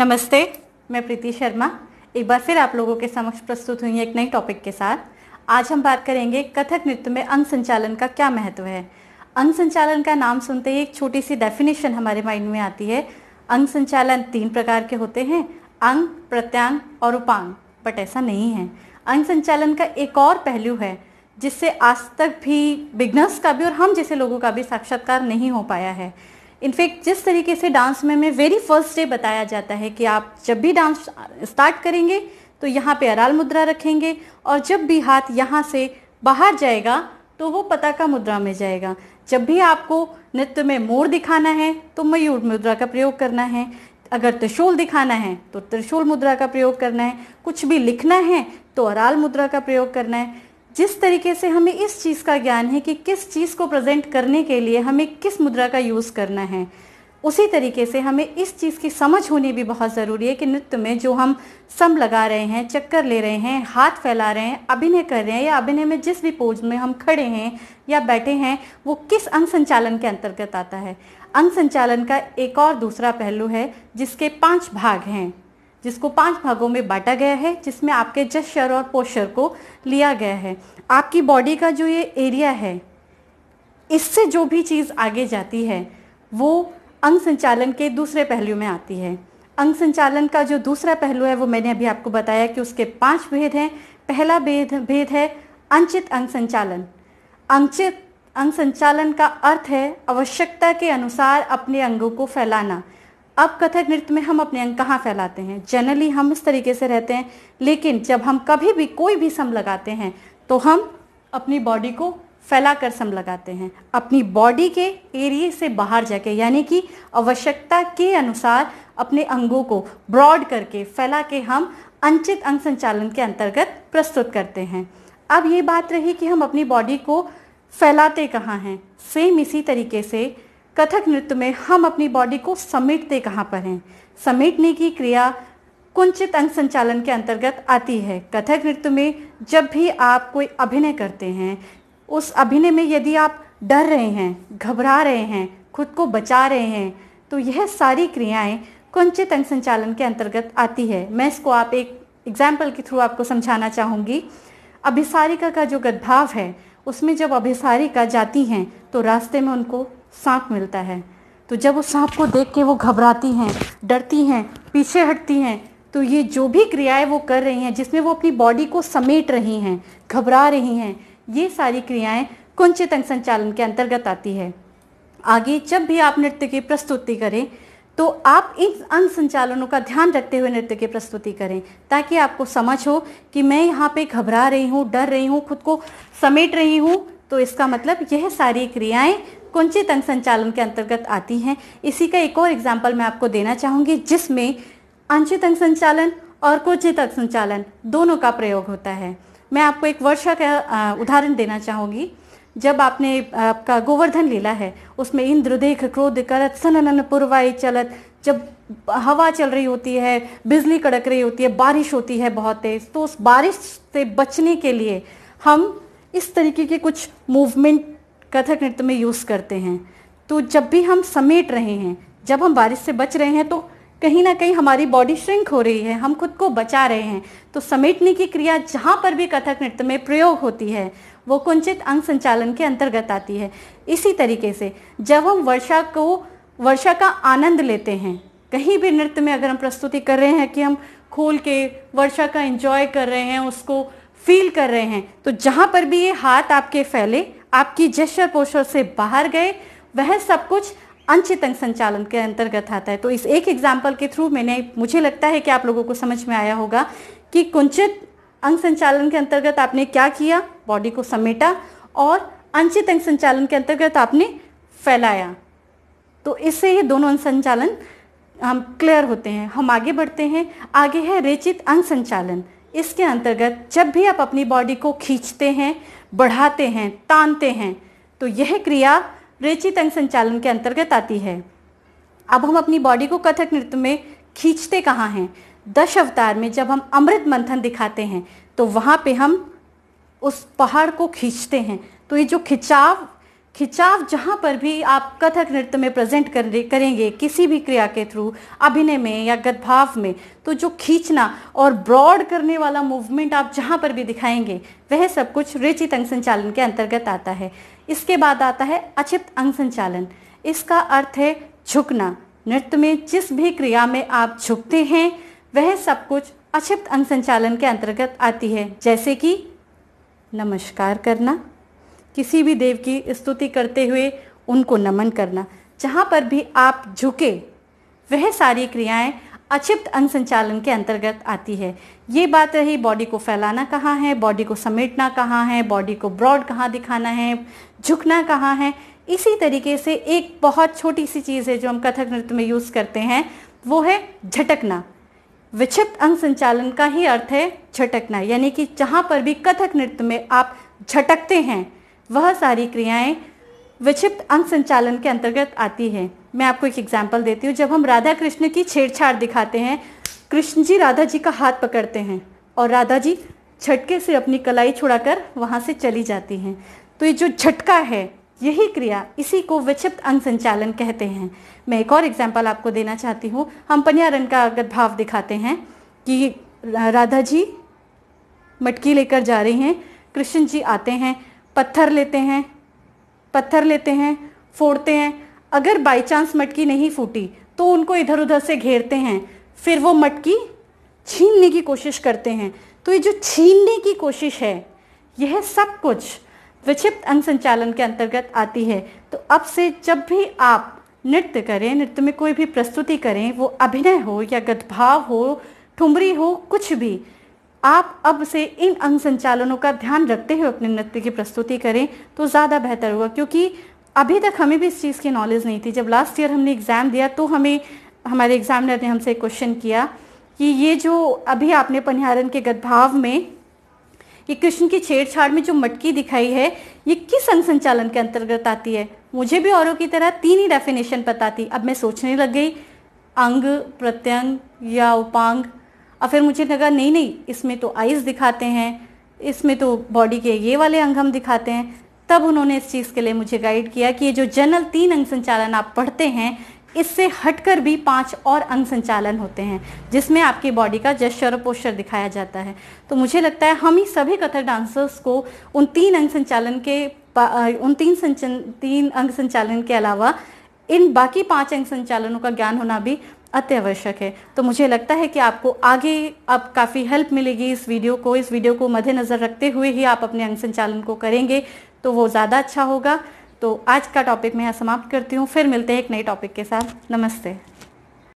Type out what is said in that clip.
नमस्ते मैं प्रीति शर्मा एक बार फिर आप लोगों के समक्ष प्रस्तुत हुई एक नई टॉपिक के साथ आज हम बात करेंगे कथक नृत्य में अंग संचालन का क्या महत्व है अंग संचालन का नाम सुनते ही एक छोटी सी डेफिनेशन हमारे माइंड में आती है अंग संचालन तीन प्रकार के होते हैं अंग प्रत्यांग और उपांग बट ऐसा नहीं है अंग संचालन का एक और पहलू है जिससे आज तक भी बिगनर्स का भी और हम जैसे लोगों का भी साक्षात्कार नहीं हो पाया है इनफेक्ट जिस तरीके से डांस में मैं वेरी फर्स्ट डे बताया जाता है कि आप जब भी डांस स्टार्ट करेंगे तो यहाँ पे अराल मुद्रा रखेंगे और जब भी हाथ यहाँ से बाहर जाएगा तो वो पताका मुद्रा में जाएगा जब भी आपको नृत्य में मोर दिखाना है तो मयूर मुद्रा का प्रयोग करना है अगर त्रिशूल दिखाना है तो त्रिशूल मुद्रा का प्रयोग करना है कुछ भी लिखना है तो अराल मुद्रा का प्रयोग करना है जिस तरीके से हमें इस चीज़ का ज्ञान है कि किस चीज़ को प्रेजेंट करने के लिए हमें किस मुद्रा का यूज़ करना है उसी तरीके से हमें इस चीज़ की समझ होनी भी बहुत ज़रूरी है कि नृत्य में जो हम सम लगा रहे हैं चक्कर ले रहे हैं हाथ फैला रहे हैं अभिनय कर रहे हैं या अभिनय में जिस भी पोज में हम खड़े हैं या बैठे हैं वो किस अंग संचालन के अंतर्गत आता है अंग संचालन का एक और दूसरा पहलू है जिसके पांच भाग हैं जिसको पांच भागों में बांटा गया है जिसमें आपके जस्चर और पोस्चर को लिया गया है आपकी बॉडी का जो ये एरिया है इससे जो भी चीज़ आगे जाती है वो अंग संचालन के दूसरे पहलू में आती है अंग संचालन का जो दूसरा पहलू है वो मैंने अभी आपको बताया कि उसके पांच भेद हैं पहला भेद भेद है अंचित अंग संचालन अंचित अंग संचालन का अर्थ है आवश्यकता के अनुसार अपने अंगों को फैलाना अब कथक नृत्य में हम अपने अंग कहाँ फैलाते हैं जनरली हम इस तरीके से रहते हैं लेकिन जब हम कभी भी कोई भी सम लगाते हैं तो हम अपनी बॉडी को फैला कर सम लगाते हैं अपनी बॉडी के एरिए से बाहर जाके यानी कि आवश्यकता के अनुसार अपने अंगों को ब्रॉड करके फैला के हम अंचित अंग संचालन के अंतर्गत प्रस्तुत करते हैं अब ये बात रही कि हम अपनी बॉडी को फैलाते कहाँ हैं सेम इसी तरीके से कथक नृत्य में हम अपनी बॉडी को समेटते कहाँ पर हैं समेटने की क्रिया कुंचित अंग संचालन के अंतर्गत आती है कथक नृत्य में जब भी आप कोई अभिनय करते हैं उस अभिनय में यदि आप डर रहे हैं घबरा रहे हैं खुद को बचा रहे हैं तो यह सारी क्रियाएं कुंचित अंग संचालन के अंतर्गत आती है मैं इसको आप एक एग्जाम्पल के थ्रू आपको समझाना चाहूँगी अभिसारिका का जो गद्भाव है उसमें जब अभिसारिका जाती हैं तो रास्ते में उनको सांप मिलता है तो जब वो सांप को देख के वो घबराती हैं डरती हैं पीछे हटती हैं तो ये जो भी क्रियाएं वो कर रही हैं जिसमें वो अपनी बॉडी को समेट रही हैं घबरा रही हैं ये सारी क्रियाएं कुंचित अंग संचालन के अंतर्गत आती है आगे जब भी आप नृत्य की प्रस्तुति करें तो आप इन अंग संचालनों का ध्यान रखते हुए नृत्य की प्रस्तुति करें ताकि आपको समझ हो कि मैं यहाँ पे घबरा रही हूँ डर रही हूँ खुद को समेट रही हूँ तो इसका मतलब यह सारी क्रियाएं कुंचित अंग संचालन के अंतर्गत आती हैं इसी का एक और एग्जाम्पल मैं आपको देना चाहूँगी जिसमें आंशित अंग संचालन और कुंचित अंग संचालन दोनों का प्रयोग होता है मैं आपको एक वर्षा का उदाहरण देना चाहूँगी जब आपने आपका गोवर्धन लीला है उसमें इंद्र देख क्रोध करत नन पुरवाई चलत जब हवा चल रही होती है बिजली कड़क रही होती है बारिश होती है बहुत तेज़ तो उस बारिश से बचने के लिए हम इस तरीके के कुछ मूवमेंट कथक नृत्य में यूज़ करते हैं तो जब भी हम समेट रहे हैं जब हम बारिश से बच रहे हैं तो कहीं ना कहीं हमारी बॉडी श्रिंक हो रही है हम खुद को बचा रहे हैं तो समेटने की क्रिया जहाँ पर भी कथक नृत्य में प्रयोग होती है वो कुंचित अंग संचालन के अंतर्गत आती है इसी तरीके से जब हम वर्षा को वर्षा का आनंद लेते हैं कहीं भी नृत्य में अगर हम प्रस्तुति कर रहे हैं कि हम खोल के वर्षा का एंजॉय कर रहे हैं उसको फील कर रहे हैं तो जहाँ पर भी ये हाथ आपके फैले आपकी जेस्चर पोस्टर से बाहर गए वह सब कुछ अंग संचालन के अंतर्गत आता है तो इस एक एग्जाम्पल के थ्रू मैंने मुझे लगता है कि आप लोगों को समझ में आया होगा कि कुंचित अंग संचालन के अंतर्गत आपने क्या किया बॉडी को समेटा और अंचित अंग संचालन के अंतर्गत आपने फैलाया तो इससे ये दोनों अंग संचालन हम क्लियर होते हैं हम आगे बढ़ते हैं आगे है रेचित अंग संचालन इसके अंतर्गत जब भी आप अपनी बॉडी को खींचते हैं बढ़ाते हैं तानते हैं तो यह क्रिया रेचित अंग संचालन के अंतर्गत आती है अब हम अपनी बॉडी को कथक नृत्य में खींचते कहाँ हैं दश अवतार में जब हम अमृत मंथन दिखाते हैं तो वहाँ पे हम उस पहाड़ को खींचते हैं तो ये जो खिंचाव खिंचाव जहाँ पर भी आप कथक नृत्य में प्रेजेंट कर करेंगे किसी भी क्रिया के थ्रू अभिनय में या गदभाव में तो जो खींचना और ब्रॉड करने वाला मूवमेंट आप जहाँ पर भी दिखाएंगे वह सब कुछ रिचित अंग संचालन के अंतर्गत आता है इसके बाद आता है अचित अंग संचालन इसका अर्थ है झुकना नृत्य में जिस भी क्रिया में आप झुकते हैं वह सब कुछ अक्षिप्त अंग संचालन के अंतर्गत आती है जैसे कि नमस्कार करना किसी भी देव की स्तुति करते हुए उनको नमन करना जहाँ पर भी आप झुके वह सारी क्रियाएं अक्षिप्त अंग संचालन के अंतर्गत आती है ये बात रही बॉडी को फैलाना कहाँ है बॉडी को समेटना कहाँ है बॉडी को ब्रॉड कहाँ दिखाना है झुकना कहाँ है इसी तरीके से एक बहुत छोटी सी चीज़ है जो हम कथक नृत्य में यूज़ करते हैं वो है झटकना विक्षिप्त अंग संचालन का ही अर्थ है झटकना यानी कि जहाँ पर भी कथक नृत्य में आप झटकते हैं वह सारी क्रियाएं विक्षिप्त अंग संचालन के अंतर्गत आती हैं मैं आपको एक एग्जाम्पल देती हूँ जब हम राधा कृष्ण की छेड़छाड़ दिखाते हैं कृष्ण जी राधा जी का हाथ पकड़ते हैं और राधा जी झटके से अपनी कलाई छुड़ाकर वहाँ से चली जाती हैं तो ये जो झटका है यही क्रिया इसी को विक्षिप्त अंग संचालन कहते हैं मैं एक और एग्जाम्पल आपको देना चाहती हूँ हम पनियारन का अगत भाव दिखाते हैं कि राधा जी मटकी लेकर जा रही हैं कृष्ण जी आते हैं पत्थर लेते हैं पत्थर लेते हैं फोड़ते हैं अगर बाई चांस मटकी नहीं फूटी तो उनको इधर उधर से घेरते हैं फिर वो मटकी छीनने की कोशिश करते हैं तो ये जो छीनने की कोशिश है यह सब कुछ विक्षिप्त अंग संचालन के अंतर्गत आती है तो अब से जब भी आप नृत्य करें नृत्य में कोई भी प्रस्तुति करें वो अभिनय हो या गदभाव हो ठुमरी हो कुछ भी आप अब से इन अंग संचालनों का ध्यान रखते हुए अपने नृत्य की प्रस्तुति करें तो ज़्यादा बेहतर होगा क्योंकि अभी तक हमें भी इस चीज़ की नॉलेज नहीं थी जब लास्ट ईयर हमने एग्ज़ाम दिया तो हमें हमारे एग्ज़ामिनर ने हमसे क्वेश्चन किया कि ये जो अभी आपने पनिहारन के गदभाव में ये कृष्ण की छेड़छाड़ में जो मटकी दिखाई है ये किस अंग संचालन के अंतर्गत आती है मुझे भी औरों की तरह तीन ही डेफिनेशन पता थी अब मैं सोचने लग गई अंग प्रत्यंग या उपांग और फिर मुझे लगा नहीं नहीं इसमें तो आइज़ दिखाते हैं इसमें तो बॉडी के ये वाले अंग हम दिखाते हैं तब उन्होंने इस चीज़ के लिए मुझे गाइड किया कि ये जो जनरल तीन अंग संचालन आप पढ़ते हैं इससे हटकर भी पांच और अंग संचालन होते हैं जिसमें आपकी बॉडी का जश्चर और पोस्चर दिखाया जाता है तो मुझे लगता है हम ही सभी कथक डांसर्स को उन तीन अंग संचालन के उन तीन संचन तीन अंग संचालन के अलावा इन बाकी पांच अंग संचालनों का ज्ञान होना भी अत्यावश्यक है तो मुझे लगता है कि आपको आगे आप काफ़ी हेल्प मिलेगी इस वीडियो को इस वीडियो को मद्देनज़र रखते हुए ही आप अपने अंग संचालन को करेंगे तो वो ज़्यादा अच्छा होगा तो आज का टॉपिक मैं यहाँ समाप्त करती हूँ फिर मिलते हैं एक नए टॉपिक के साथ नमस्ते